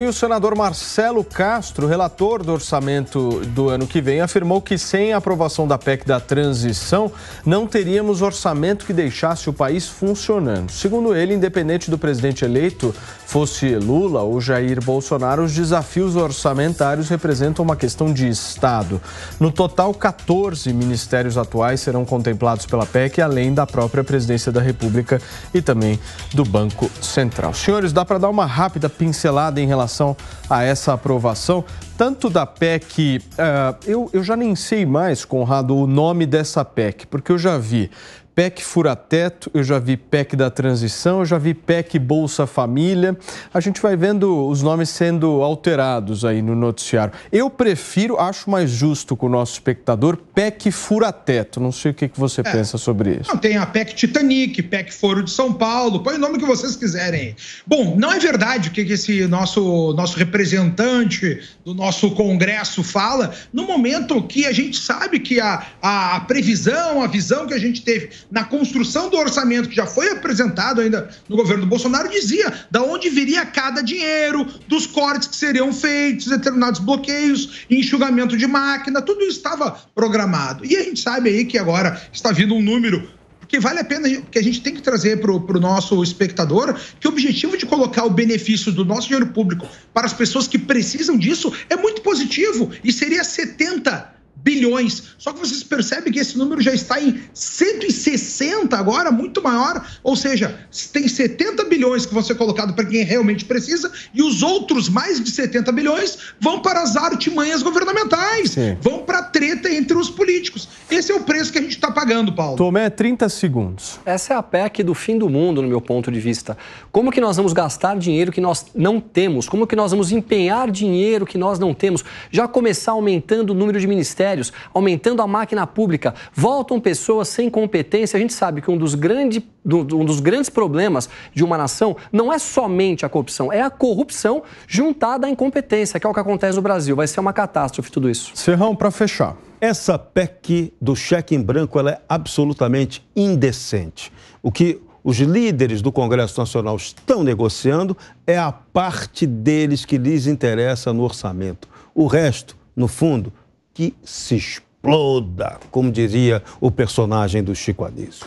E o senador Marcelo Castro, relator do orçamento do ano que vem, afirmou que sem a aprovação da PEC da transição, não teríamos orçamento que deixasse o país funcionando. Segundo ele, independente do presidente eleito, fosse Lula ou Jair Bolsonaro, os desafios orçamentários representam uma questão de Estado. No total, 14 ministérios atuais serão contemplados pela PEC, além da própria presidência da República e também do Banco Central. Senhores, dá para dar uma rápida pincelada em relação relação a essa aprovação, tanto da PEC, uh, eh, eu, eu já nem sei mais, Conrado, o nome dessa PEC, porque eu já vi PEC fura-teto, eu já vi PEC da transição, eu já vi PEC Bolsa Família. A gente vai vendo os nomes sendo alterados aí no noticiário. Eu prefiro, acho mais justo com o nosso espectador, PEC fura-teto. Não sei o que, que você é. pensa sobre isso. Não, tem a PEC Titanic, PEC Foro de São Paulo, põe o nome que vocês quiserem. Bom, não é verdade o que esse nosso, nosso representante do nosso Congresso fala, no momento que a gente sabe que a, a previsão, a visão que a gente teve na construção do orçamento que já foi apresentado ainda no governo do Bolsonaro, dizia da onde viria cada dinheiro, dos cortes que seriam feitos, determinados bloqueios, enxugamento de máquina, tudo isso estava programado. E a gente sabe aí que agora está vindo um número que vale a pena, que a gente tem que trazer para o nosso espectador que o objetivo de colocar o benefício do nosso dinheiro público para as pessoas que precisam disso é muito positivo e seria 70 bilhões. Só que vocês percebem que esse número já está em 160 agora, muito maior, ou seja, tem 70 bilhões que vão ser colocados para quem realmente precisa e os outros mais de 70 bilhões vão para as artimanhas governamentais, Sim. vão para a treta entre os políticos esse é o preço que a gente está pagando, Paulo. Tomé, 30 segundos. Essa é a PEC do fim do mundo, no meu ponto de vista. Como que nós vamos gastar dinheiro que nós não temos? Como que nós vamos empenhar dinheiro que nós não temos? Já começar aumentando o número de ministérios, aumentando a máquina pública. Voltam pessoas sem competência. A gente sabe que um dos, grande, um dos grandes problemas de uma nação não é somente a corrupção, é a corrupção juntada à incompetência, que é o que acontece no Brasil. Vai ser uma catástrofe tudo isso. Serrão, para fechar. Essa PEC do cheque em branco é absolutamente indecente. O que os líderes do Congresso Nacional estão negociando é a parte deles que lhes interessa no orçamento. O resto, no fundo, que se exploda, como diria o personagem do Chico Anísio.